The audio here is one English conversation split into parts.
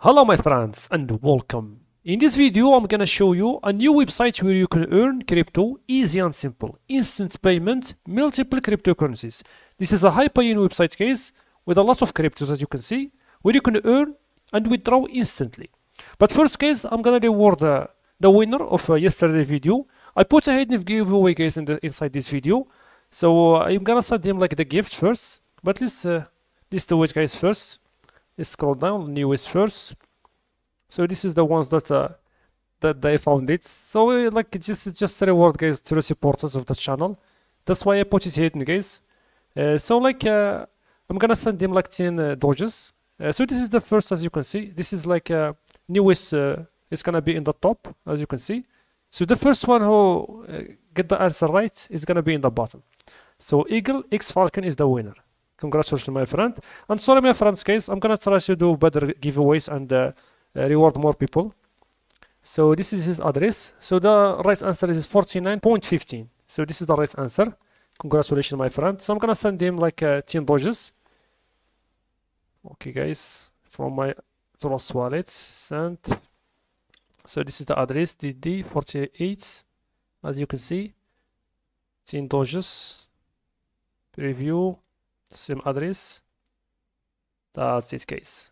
Hello my friends and welcome. In this video I'm gonna show you a new website where you can earn crypto easy and simple. Instant payment, multiple cryptocurrencies. This is a Hyperion website guys with a lot of cryptos as you can see where you can earn and withdraw instantly. But first guys I'm gonna reward uh, the winner of uh, yesterday's video. I put a hidden giveaway guys in the, inside this video. So uh, I'm gonna send him like the gift first. But let's, uh, let's do it guys first scroll down, newest first. So this is the ones that uh, that they found it. So uh, like this is just a reward guys to the supporters of the channel. That's why I put it here guys. Uh, so like uh, I'm gonna send him like 10 uh, dodges. Uh, so this is the first as you can see. This is like uh, newest uh, it's gonna be in the top as you can see. So the first one who uh, get the answer right is gonna be in the bottom. So Eagle X Falcon is the winner. Congratulations, my friend. And sorry, my friend's case, I'm gonna try to do better giveaways and uh, uh reward more people. So this is his address. So the right answer is 49.15. So this is the right answer. Congratulations, my friend. So I'm gonna send him like uh, 10 doges. Okay, guys, from my Trust wallet, sent. So this is the address DD48, as you can see. 10 doges. Preview same address. That's it guys.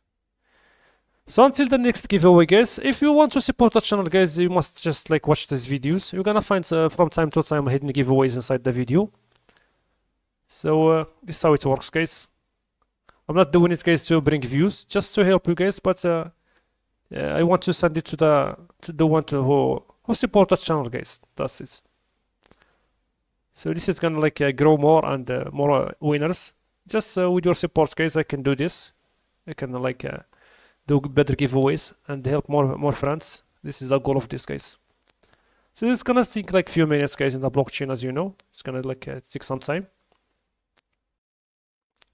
So until the next giveaway guys, if you want to support the channel guys, you must just like watch these videos. You're gonna find uh, from time to time hidden giveaways inside the video. So uh, this is how it works guys. I'm not doing it guys to bring views, just to help you guys, but uh, I want to send it to the to the one to who, who support the channel guys, that's it. So this is gonna like uh, grow more and uh, more uh, winners just uh, with your support guys i can do this i can uh, like uh, do better giveaways and help more more friends this is the goal of this guys so this is gonna take like few minutes guys in the blockchain as you know it's gonna like uh, take some time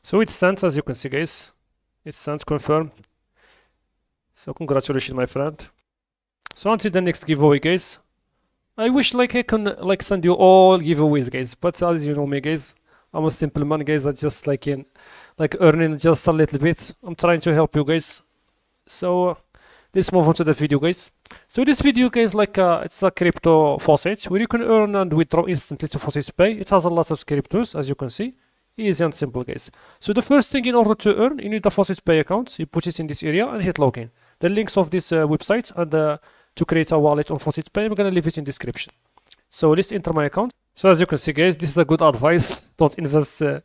so it's sent as you can see guys it's sent confirmed so congratulations my friend so until the next giveaway guys i wish like i can like send you all giveaways guys but as you know me guys I'm a simple man, guys. I just like in like earning just a little bit. I'm trying to help you guys. So uh, let's move on to the video, guys. So this video, guys, like uh, it's a crypto faucet where you can earn and withdraw instantly to Faucet Pay. It has a lot of cryptos, as you can see. Easy and simple, guys. So the first thing in order to earn, you need a Faucet Pay account. You put it in this area and hit login. The links of this uh, website and uh, to create a wallet on Faucet Pay, I'm gonna leave it in description. So let's enter my account. So as you can see guys, this is a good advice. Don't invest uh,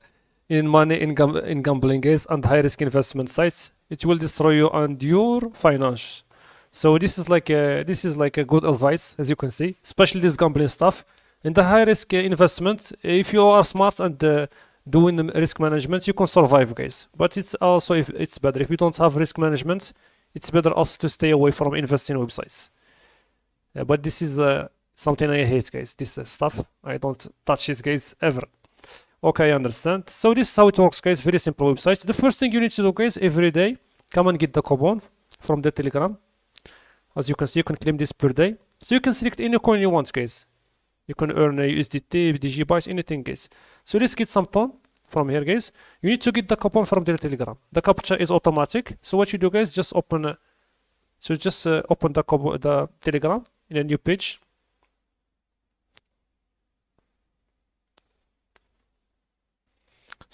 in money in, gam in gambling guys and high risk investment sites. It will destroy you and your finance. So this is like a, this is like a good advice as you can see, especially this gambling stuff. In the high risk uh, investment, if you are smart and uh, doing risk management, you can survive guys. But it's also if it's better if you don't have risk management, it's better also to stay away from investing websites. Uh, but this is a uh, something I hate guys this uh, stuff I don't touch this guys ever okay I understand so this is how it works guys very simple website the first thing you need to do guys every day come and get the coupon from the telegram as you can see you can claim this per day so you can select any coin you want guys you can earn a USDT, DigiBytes, anything guys so let's get some tone from here guys you need to get the coupon from the telegram the captcha is automatic so what you do guys just open uh, so just uh, open the, the telegram in a new page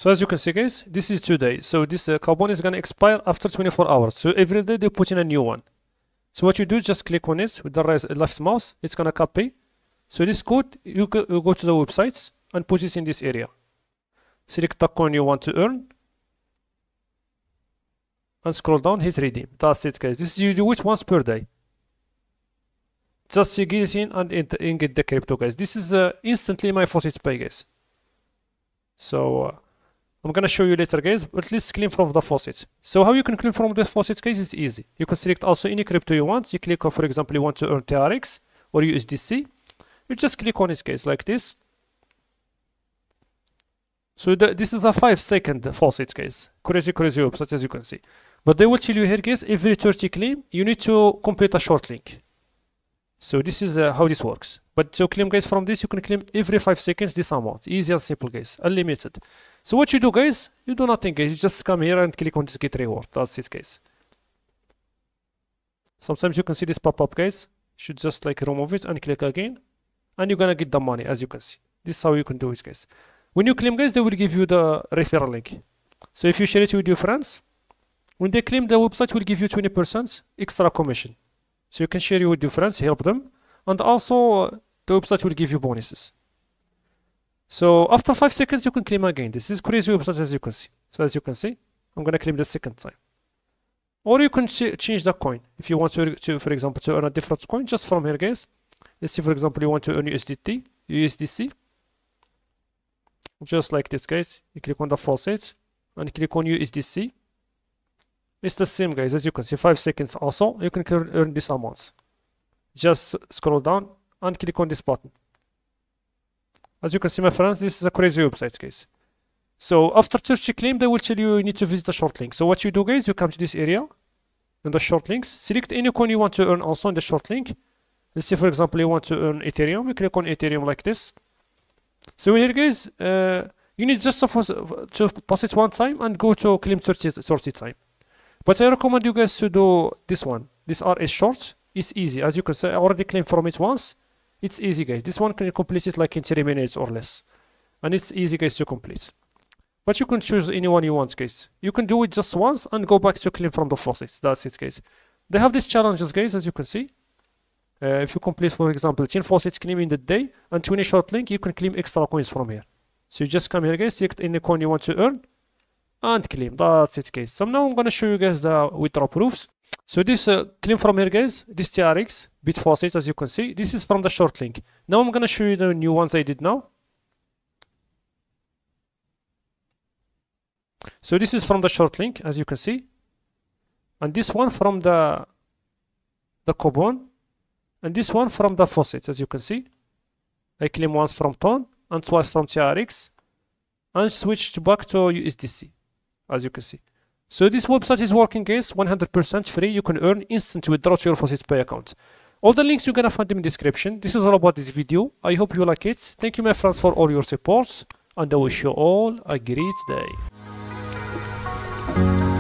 So as you can see guys, this is today. So this uh, is going to expire after 24 hours. So every day they put in a new one. So what you do, just click on it with the right, uh, left mouse. It's going to copy. So this code, you, go, you go to the websites and put it in this area. Select the coin you want to earn. And scroll down, hit redeem. That's it guys. This you do it once per day. Just get it in and, and get the crypto guys. This is uh, instantly my forces pay guys. So... Uh, I'm gonna show you later guys, but let's clean from the faucet. So how you can clean from the faucet guys is easy. You can select also any crypto you want. You click on, for example, you want to earn TRX or USDC. You just click on it guys like this. So the, this is a 5 second faucet guys. Crazy, crazy such as you can see. But they will tell you here guys, every 30 claim, you need to complete a short link. So this is uh, how this works. But to claim guys from this, you can claim every 5 seconds this amount. Easy and simple guys, unlimited. So what you do guys, you do nothing guys, you just come here and click on this get reward, that's it guys. Sometimes you can see this pop up guys, you should just like remove it and click again and you're gonna get the money as you can see. This is how you can do it guys. When you claim guys, they will give you the referral link. So if you share it with your friends, when they claim the website will give you 20% extra commission. So you can share it with your friends, help them. And also the website will give you bonuses. So after five seconds, you can claim again. This is crazy website as you can see. So as you can see, I'm gonna claim the second time. Or you can ch change the coin if you want to, to, for example, to earn a different coin just from here, guys. Let's say, for example, you want to earn USDT, USDC. Just like this, guys. You click on the faucet and click on USDC. It's the same, guys. As you can see, five seconds also, you can earn this amount. Just scroll down and click on this button. As you can see, my friends, this is a crazy website, guys. So after Turkey claim, they will tell you you need to visit a short link. So what you do, guys, you come to this area in the short links, select any coin you want to earn also in the short link. Let's say, for example, you want to earn Ethereum. You click on Ethereum like this. So here, guys, uh, you need just to pass it one time and go to claim 30, 30 time. But I recommend you guys to do this one. These are a short. It's easy. As you can see, I already claimed from it once. It's easy, guys. This one can complete it like in 30 minutes or less. And it's easy, guys, to complete. But you can choose anyone you want, guys. You can do it just once and go back to clean from the faucets. That's it, guys. They have these challenges, guys, as you can see. Uh, if you complete, for example, 10 faucets claim in the day and 20 short link, you can claim extra coins from here. So you just come here, guys, select any coin you want to earn and claim. That's it, guys. So now I'm going to show you guys the withdraw proofs. So this uh, claim from here guys, this TRX bit faucet as you can see, this is from the short link. Now I'm gonna show you the new ones I did now. So this is from the short link as you can see. And this one from the the coupon. And this one from the faucet as you can see. I claim once from Ton and twice from TRX and switched back to USDC as you can see. So this website is working guys, 100% free. You can earn instant withdrawal to your Faucet Pay account. All the links you're gonna find them in the description. This is all about this video. I hope you like it. Thank you my friends for all your support and I wish you all a great day.